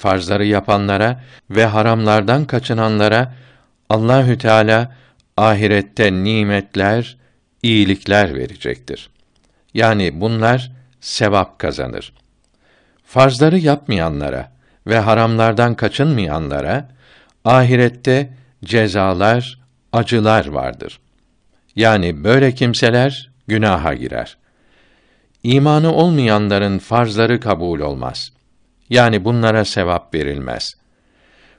Farzları yapanlara ve haramlardan kaçınanlara Allahü Teala ahirette nimetler, iyilikler verecektir. Yani bunlar sevap kazanır. Farzları yapmayanlara ve haramlardan kaçınmayanlara ahirette cezalar, acılar vardır. Yani böyle kimseler günaha girer. İmanı olmayanların farzları kabul olmaz. Yani bunlara sevap verilmez.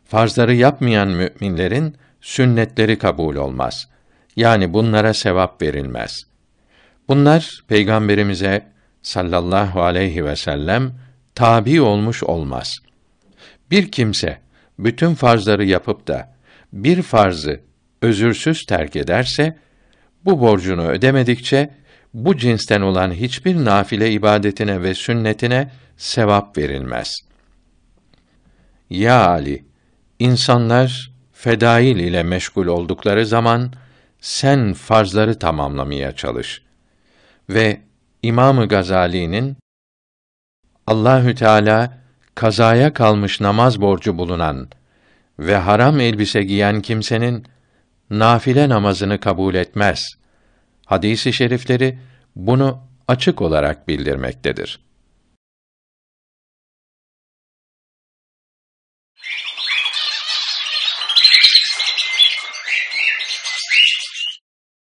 Farzları yapmayan müminlerin sünnetleri kabul olmaz. Yani bunlara sevap verilmez. Bunlar peygamberimize sallallahu aleyhi ve sellem tabi olmuş olmaz. Bir kimse bütün farzları yapıp da bir farzı özürsüz terk ederse bu borcunu ödemedikçe bu cinsten olan hiçbir nafile ibadetine ve sünnetine sevap verilmez. Ya Ali, insanlar fedail ile meşgul oldukları zaman sen farzları tamamlamaya çalış. Ve İmamı Gazali'nin Allahü Teala kazaya kalmış namaz borcu bulunan ve haram elbise giyen kimsenin nafile namazını kabul etmez.'' hadisi şerifleri bunu açık olarak bildirmektedir.